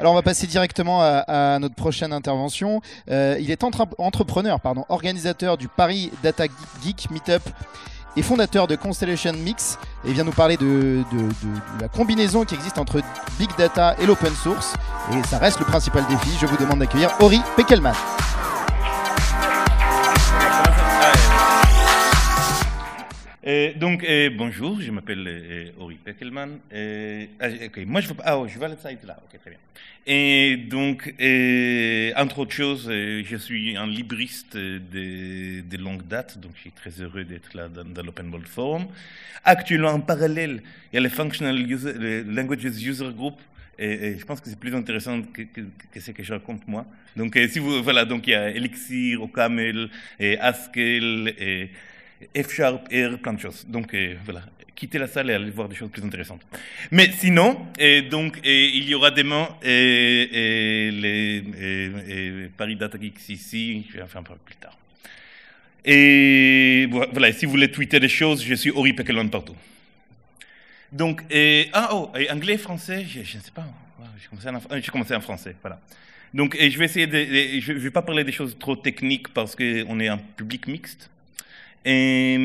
Alors on va passer directement à, notre prochaine intervention. Euh, il est entrepreneur, pardon, organisateur du Paris Data Geek Meetup et fondateur de Constellation Mix et vient nous parler de, de la combinaison qui existe entre Big Data et l'open source. Et ça reste le principal défi. Je vous demande d'accueillir Ori Pekelman. Euh, donc, euh, bonjour, je m'appelle Ori euh, Pekelman. Ah, moi je ah, je vais là, ok, très bien. Et donc, entre autres choses, je suis un libriste de, longue date, donc je suis très heureux d'être là dans, l'Open World Forum. Actuellement, en parallèle, il y a le Functional Languages User Group, et, je pense que c'est plus intéressant que, ce que je raconte moi. Donc, si vous, voilà, donc il y a Elixir, OCaml, et Haskell, et F-sharp R, plein de choses. Donc euh, voilà, Quittez la salle et allez voir des choses plus intéressantes. Mais sinon, et euh, donc, euh, il y aura demain et, les, Paris Data Geeks ici, faire un peu plus tard. Et voilà, si vous voulez tweeter des choses, je suis Ori Pekelon partout. Donc, ah oh, anglais, français, je, ne sais pas, j'ai commencé, en, français, voilà. Donc, je vais essayer de, je ne vais pas parler des choses trop techniques parce qu'on est un public mixte. Et,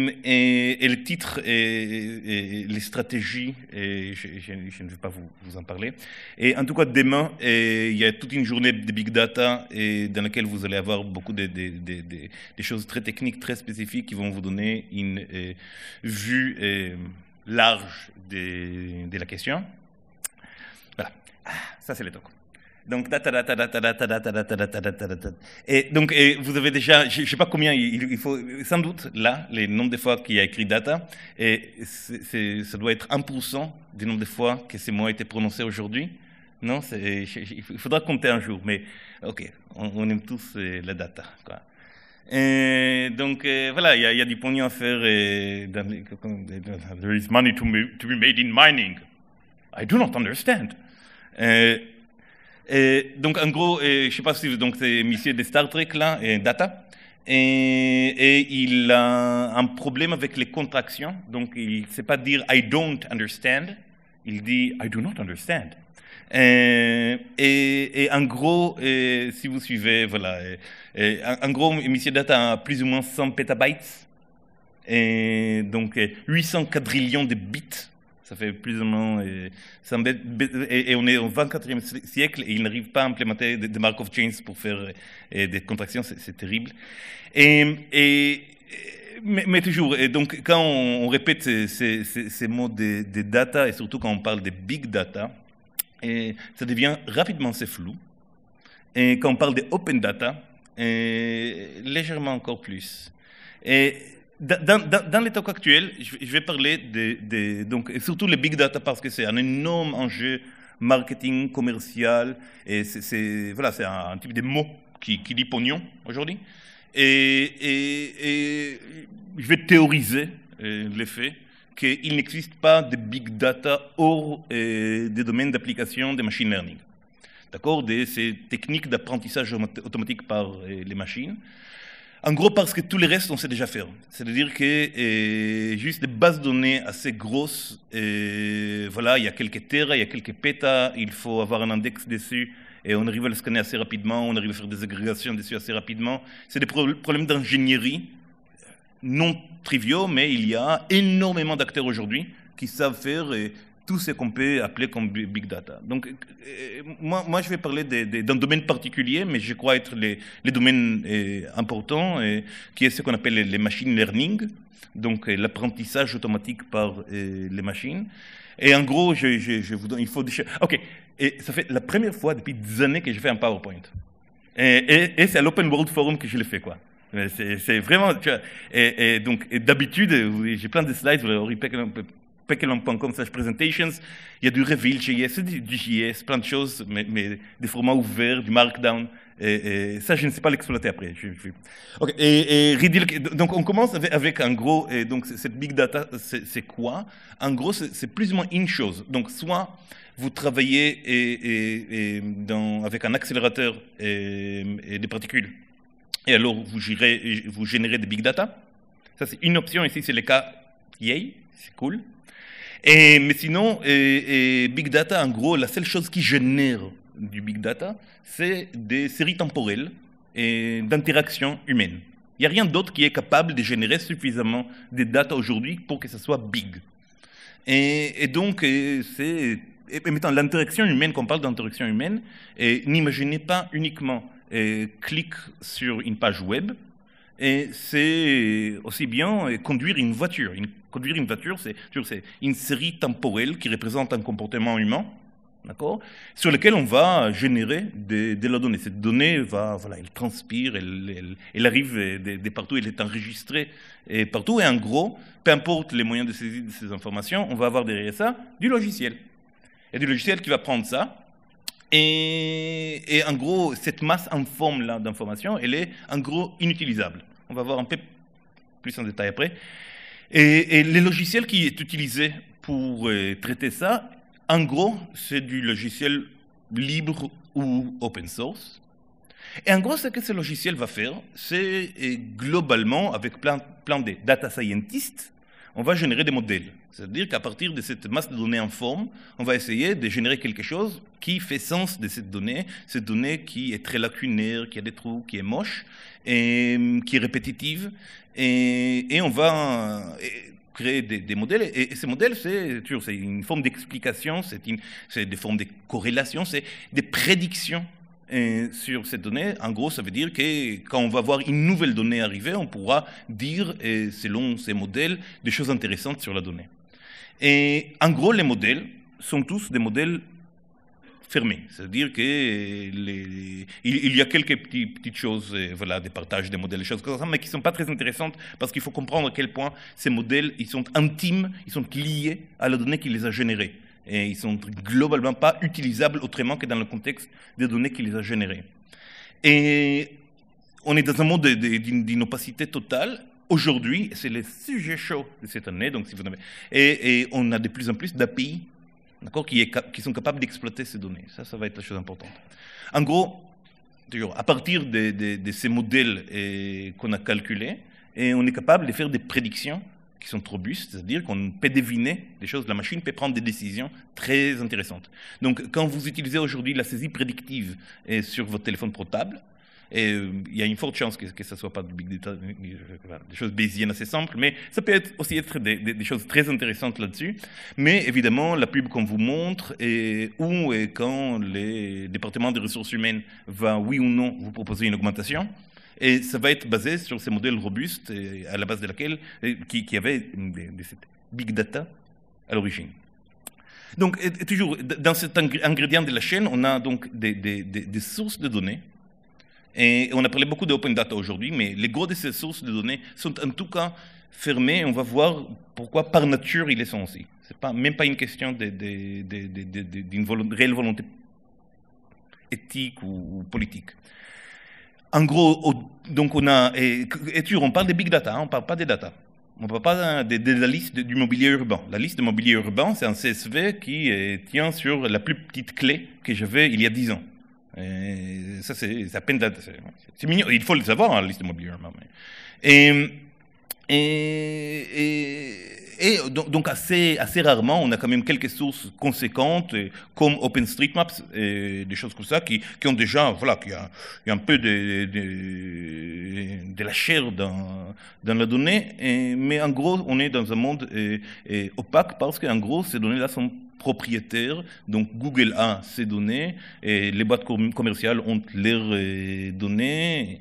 le titre et, les stratégies, je, je, ne vais pas vous, en parler. Et en tout cas, demain, il y a toute une journée de big data et dans laquelle vous allez avoir beaucoup de, choses très techniques, très spécifiques qui vont vous donner une euh, vue euh, large de, la question. Voilà, ah, ça c'est le talk. Donc, et donc, vous avez déjà, je ne sais pas combien, il, faut, sans doute, là, le nombre de fois qu'il a écrit data, et ça doit être 1% du nombre de fois que ces mots ont été prononcés aujourd'hui. Non, il faudra compter un jour, mais ok, on, aime tous la data. Quoi. Et donc voilà, il y, a du pognon à faire. there is money to, be made in mining. I do not understand donc en gros, je ne sais pas si donc c'est Monsieur de Star Trek là, et Data, et, il a un problème avec les contractions. Donc il ne sait pas dire I don't understand, il dit I do not understand. Et, en gros, si vous suivez, voilà, en, en, gros, Monsieur Data a plus ou moins 100 petabytes, et donc 800 quadrillions de bits ça fait plus ou moins. Et, on est au 24e siècle et ils n'arrivent pas à implémenter des, Markov chains pour faire des contractions, c'est terrible. Et, et mais, toujours, et donc quand on, répète ces, mots des, data, et surtout quand on parle de big data, et ça devient rapidement c'est flou. Et quand on parle des open data, légèrement encore plus. Et dans, dans, dans l'état actuel, je vais parler de, donc, surtout les big data parce que c'est un énorme enjeu marketing, commercial, et c'est voilà, un, un type de mot qui, qui dit pognon aujourd'hui. Et, et, et, je vais théoriser euh, le fait qu'il n'existe pas de big data hors euh, des domaines d'application des machine learning. D'accord des ces techniques d'apprentissage automatique par euh, les machines. En gros, parce que tout le reste, on sait déjà faire. C'est-à-dire que eh, juste des bases données assez grosses, eh, voilà, il y a quelques terres, il y a quelques pétas, il faut avoir un index dessus, et on arrive à le scanner assez rapidement, on arrive à faire des agrégations dessus assez rapidement. C'est des problèmes d'ingénierie, non triviaux, mais il y a énormément d'acteurs aujourd'hui qui savent faire, et tout ce qu'on peut appeler comme big data. Donc, euh, moi, moi je vais parler d'un domaine particulier, mais je crois être les, les domaines euh, importants, euh, qui est ce qu'on appelle les, machine learning, donc l'apprentissage automatique par les machines. Et en gros, je, vous donne, il faut... Ok, et ça fait la première fois depuis des années que je fais un PowerPoint. Et, c'est à l'Open World Forum que je le fais, quoi. C'est vraiment... et, donc, d'habitude, j'ai plein de slides, vous slash presentations. Il y a du reveal, du, du JS, plein de choses, mais, des formats ouverts, du Markdown. ça, je ne sais pas l'exploiter après. Et, donc, on commence avec, un gros. Et donc, cette big data, c'est quoi En gros, c'est plus ou moins une chose. Donc, soit vous travaillez avec un accélérateur et, des particules, et alors vous, vous générez des big data. Ça, c'est une option. Ici, c'est le cas yay, c'est cool mais sinon, Big Data, en gros, la seule chose qui génère du Big Data, c'est des séries temporelles et d'interactions humaines. Il n'y a rien d'autre qui est capable de générer suffisamment de data aujourd'hui pour que ce soit big. Et, donc, c'est. maintenant, l'interaction humaine, qu'on parle d'interaction humaine, n'imaginez pas uniquement clic sur une page web, et c'est aussi bien conduire une voiture. conduire une voiture, c'est une série temporelle qui représente un comportement humain, sur lequel on va générer de, la donnée. Cette donnée, va, voilà, elle transpire, elle, arrive de, partout, elle est enregistrée et partout, et en gros, peu importe les moyens de saisie de ces informations, on va avoir derrière ça du logiciel. Et du logiciel qui va prendre ça, et, et, en gros, cette masse en forme d'informations, elle est en gros inutilisable. On va voir un peu plus en détail après. Et, et le logiciel qui est utilisé pour euh, traiter ça, en gros, c'est du logiciel libre ou open source. Et en gros, ce que ce logiciel va faire, c'est euh, globalement, avec plein, plein de data scientists, on va générer des modèles. C'est-à-dire qu'à partir de cette masse de données en forme, on va essayer de générer quelque chose qui fait sens de cette donnée, cette donnée qui est très lacunaire, qui a des trous, qui est moche, et, hum, qui est répétitive. Et, on va euh, créer des, modèles. Et, ces modèles, c'est une forme d'explication, c'est des formes de corrélation, c'est des prédictions euh, sur cette donnée, en gros, ça veut dire que quand on va voir une nouvelle donnée arriver, on pourra dire, euh, selon ces modèles, des choses intéressantes sur la donnée. Et en gros, les modèles sont tous des modèles fermés. C'est-à-dire qu'il y a quelques petites choses, euh, voilà, des partages des modèles, des choses comme ça, mais qui ne sont pas très intéressantes parce qu'il faut comprendre à quel point ces modèles, ils sont intimes, ils sont liés à la donnée qui les a générés. Et ils sont globalement pas utilisables autrement que dans le contexte des données qui les a générées. Et on est dans un monde d'une opacité totale aujourd'hui, c'est le sujet chaud de cette année, donc si vous avez, et, on a de plus en plus d'API qui, sont capables d'exploiter ces données. Ça, ça va être la chose importante. En gros, à partir de, ces modèles qu'on a calculés, et on est capable de faire des prédictions qui sont robustes, c'est-à-dire qu'on peut deviner des choses, la machine peut prendre des décisions très intéressantes. Donc quand vous utilisez aujourd'hui la saisie prédictive sur votre téléphone portable, euh, il y a une forte chance que, ce ne soit pas big data, euh, des choses bayésiennes assez simples, mais ça peut être aussi être des, choses très intéressantes là-dessus. Mais évidemment, la pub qu'on vous montre et où et quand les départements des ressources humaines va, oui ou non, vous proposer une augmentation. Et ça va être basé sur ces modèles robustes à la base de laquelle, euh, qui, qui avait des, big data à l'origine. Donc, toujours, dans cet ingrédient de la chaîne, on a donc des sources de données et on a parlé beaucoup d'open data aujourd'hui, mais les gros de ces sources de données sont en tout cas fermées. on va voir pourquoi, par nature, ils les sont aussi. Ce n'est pas, même pas une question d'une réelle volonté éthique ou, politique. En gros, donc on a, on parle des big data, hein, on parle pas des data. On ne parle pas hein, de, la liste du mobilier urbain. La liste du mobilier urbain, c'est un CSV qui euh, tient sur la plus petite clé que j'avais il y a 10 ans ça, c'est à peine C'est mignon. Il faut les avoir en hein, liste immobilière. mais Et, et, et, donc, assez, assez rarement, on a quand même quelques sources conséquentes, comme OpenStreetMaps, et des choses comme ça, qui, qui ont déjà, voilà, qui a, un peu de, de, la chair dans, dans la donnée. mais en gros, on est dans un monde opaque parce qu'en gros, ces données-là sont propriétaires. Donc Google a ces données et les boîtes commerciales ont leurs euh, données.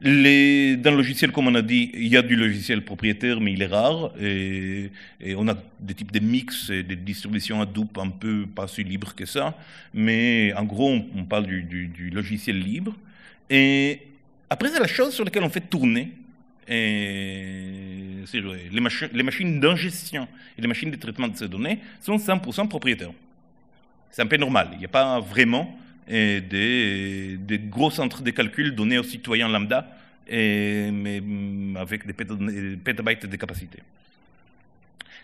Les, dans le logiciel, comme on a dit, il y a du logiciel propriétaire, mais il est rare. Et, on a des types de mix, des distributions Hadoop un peu pas si libres que ça. Mais en gros, on, parle du, du, du, logiciel libre. Et après, c'est la chose sur laquelle on fait tourner les, les, machines d'ingestion et les machines de traitement de ces données sont 100% propriétaires. C'est un peu normal. Il n'y a pas vraiment et eh, des, des, gros centres de calcul donnés aux citoyens lambda, et, eh, mais mm, avec des petabytes de capacité.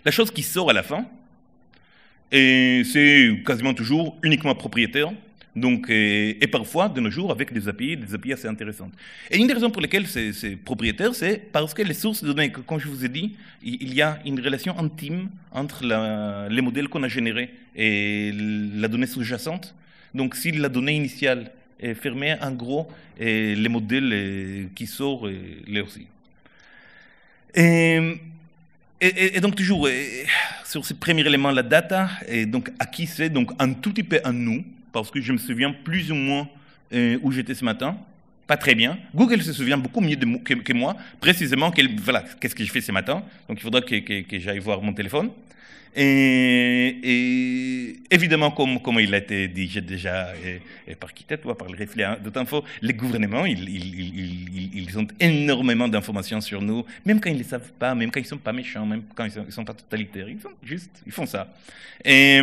La chose qui sort à la fin, c'est quasiment toujours uniquement propriétaire, donc, et, parfois, de nos jours, avec des API, des API assez intéressantes. Et une des raisons pour lesquelles c'est propriétaire, c'est parce que les sources de données, comme je vous ai dit, il y a une relation intime entre les modèles qu'on a générés et la donnée sous-jacente. Donc, si la donnée initiale est fermée, en gros, les modèles qui sortent les aussi. Et, donc toujours, sur ce premier élément, la data, et donc à qui c'est, donc un tout petit peu à nous, parce que je me souviens plus ou moins euh, où j'étais ce matin, pas très bien. Google se souvient beaucoup mieux de, que, moi, précisément voilà, qu'est-ce que j'ai fait ce matin. Donc il faudra que j'aille voir mon téléphone. Et, évidemment, comme, comme il a été dit déjà et, et par Kitet ou par le reflet hein, d'autant plus, les gouvernements, ils, ils, ils, ils ont énormément d'informations sur nous, même quand ils ne les savent pas, même quand ils ne sont pas méchants, même quand ils ne sont, pas totalitaires. Ils sont juste, ils font ça. Et,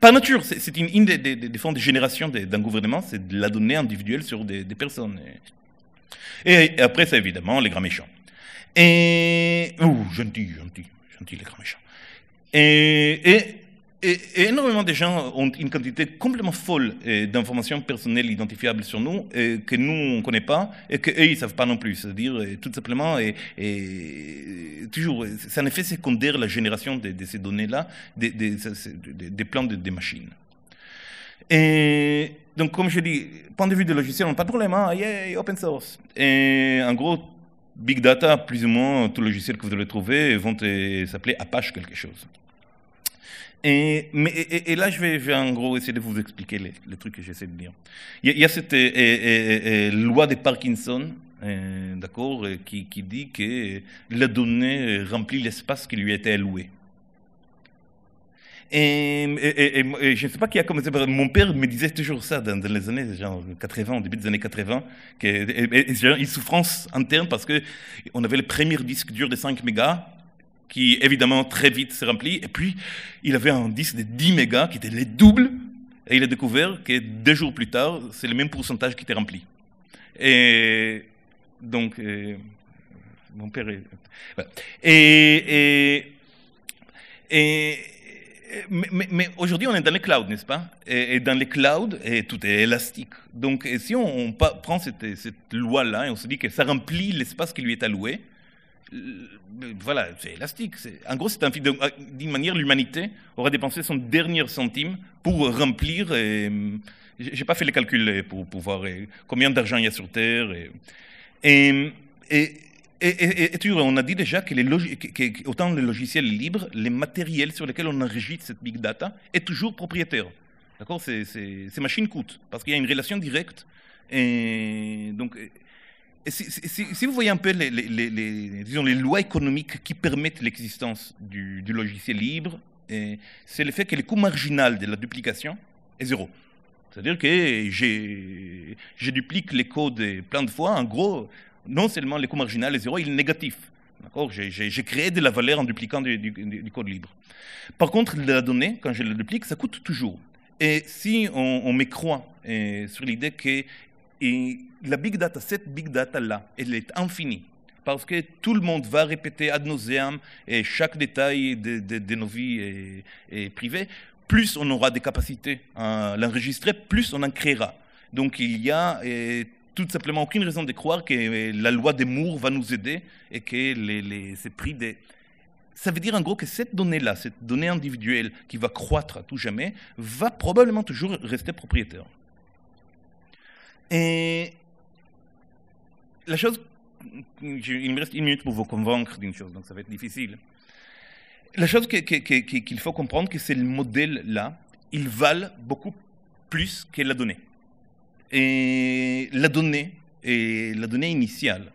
par nature, c'est une, des, fonds de génération d'un gouvernement, c'est de la donnée individuelle sur des, des personnes. Et, après, c'est évidemment les grands méchants. Et, ouh, gentil, gentil, gentil, les grands méchants. Et, énormément de gens ont une quantité complètement folle euh, d'informations personnelles identifiables sur nous et euh, que nous, on ne connaît pas et qu'eux, ils ne savent pas non plus. C'est-à-dire, euh, tout simplement, et, toujours, c'est effet secondaire la génération de, ces données-là, des plans de, plans des machines. Et donc, comme je dis, point de vue de logiciel, on n'a pas de problème, hein, open source. en gros, big data, plus ou moins, tout logiciel que vous allez trouver vont s'appeler Apache quelque chose. Et, mais, là, je vais, en gros essayer de vous expliquer les, truc trucs que j'essaie de dire. Il y, a, cette euh, euh, euh, loi de Parkinson, d'accord, qui, dit que la donnée remplit l'espace qui lui était alloué. Et, je ne sais pas qui a commencé Mon père me disait toujours ça dans, les années 80, au début des années 80, qu'il souffrance interne parce qu'on avait le premier disque dur de 5 mégas qui évidemment très vite se rempli, Et puis, il avait un disque de 10 mégas qui était le double. Et il a découvert que deux jours plus tard, c'est le même pourcentage qui était rempli. Et donc, euh, mon père Et. et, mais, aujourd'hui, on est dans les clouds, n'est-ce pas et, dans les clouds, et tout est élastique. Donc, si on, prend cette loi-là et on se dit que ça remplit l'espace qui lui est alloué, euh, euh, voilà, c'est élastique. En gros, c'est un film euh, d'une manière, l'humanité aura dépensé son dernier centime pour remplir. Je J'ai pas fait les calculs pour, voir combien d'argent il y a sur Terre. Et, et, et, et tu, on a dit déjà que, les que, autant le logiciel libres les matériels sur lesquels on enregistre cette big data est toujours propriétaire. D'accord Ces machines coûtent parce qu'il y a une relation directe. Et donc, si, vous voyez un peu les, les, les, lois économiques qui permettent l'existence du, logiciel libre, c'est le fait que le coût marginal de la duplication est zéro. C'est-à-dire que je duplique les codes plein de fois. En gros, non seulement le coût marginal est zéro, il est négatif. J'ai créé de la valeur en dupliquant du, code libre. Par contre, la donnée, quand je la duplique, ça coûte toujours. Et si on, on m'écroit sur l'idée que et la big data, cette big data-là, elle est infinie. Parce que tout le monde va répéter ad nauseam chaque détail de, nos vies privées. Plus on aura des capacités à l'enregistrer, plus on en créera. Donc il y a tout simplement aucune raison de croire que la loi des Moore va nous aider et que ces prix des... Ça veut dire en gros que cette donnée-là, cette donnée individuelle qui va croître à tout jamais, va probablement toujours rester propriétaire. Et eh, la chose, il me reste une minute pour vous convaincre d'une chose, donc ça va être difficile. La chose qu'il faut comprendre, que c'est le modèle-là, il valent beaucoup plus que la donnée. Et la donnée, et la donnée initiale,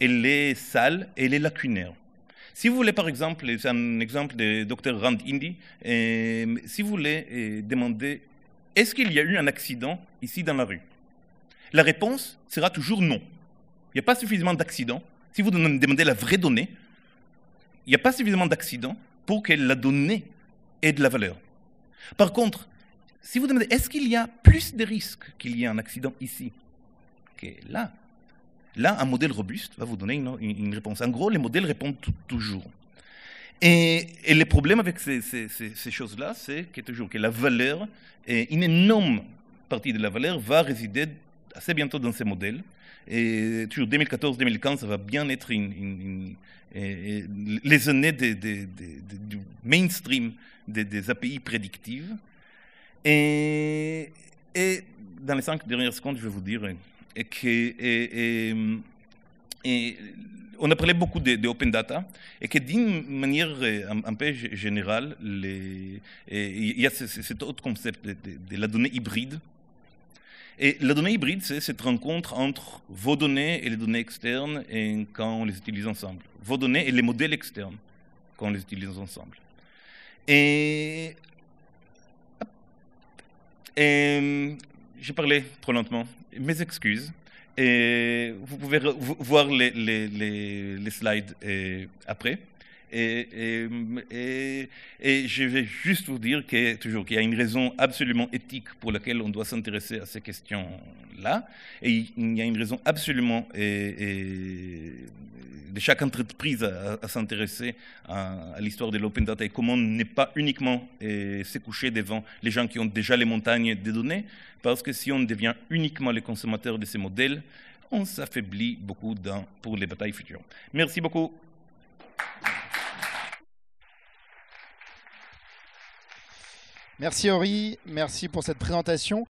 elle est sale, elle est lacunaire. Si vous voulez, par exemple, c'est un exemple de Dr Rand Indy, eh, si vous voulez eh, demander, est-ce qu'il y a eu un accident ici dans la rue la réponse sera toujours non. Il n'y a pas suffisamment d'accidents. Si vous demandez la vraie donnée, il n'y a pas suffisamment d'accidents pour que la donnée ait de la valeur. Par contre, si vous demandez est-ce qu'il y a plus de risques qu'il y ait un accident ici que là, là, un modèle robuste va vous donner une, réponse. En gros, les modèles répondent toujours. Et, et, le problème avec ces, choses-là, c'est toujours que la valeur, une énorme partie de la valeur va résider assez bientôt dans ces modèles Et toujours 2014-2015, ça va bien être les années du mainstream des, API prédictives. Et, et, dans les cinq dernières secondes, je vais vous dire que on a parlé beaucoup d'open open data et que d'une manière un, peu générale, il y a cet autre concept de la donnée hybride et la donnée hybride, c'est cette rencontre entre vos données et les données externes et quand on les utilise ensemble. Vos données et les modèles externes quand on les utilise ensemble. Et, j'ai parlé trop lentement. Mes excuses. Et vous pouvez voir les, les slides après. Et, je vais juste vous dire qu'il y a une raison absolument éthique pour laquelle on doit s'intéresser à ces questions-là, et il y a une raison absolument de chaque entreprise à, s'intéresser à, l'histoire de l'open data et comment n'est pas uniquement se coucher devant les gens qui ont déjà les montagnes de données, parce que si on devient uniquement les consommateurs de ces modèles, on s'affaiblit beaucoup pour les batailles futures. Merci beaucoup. Merci Henri, merci pour cette présentation.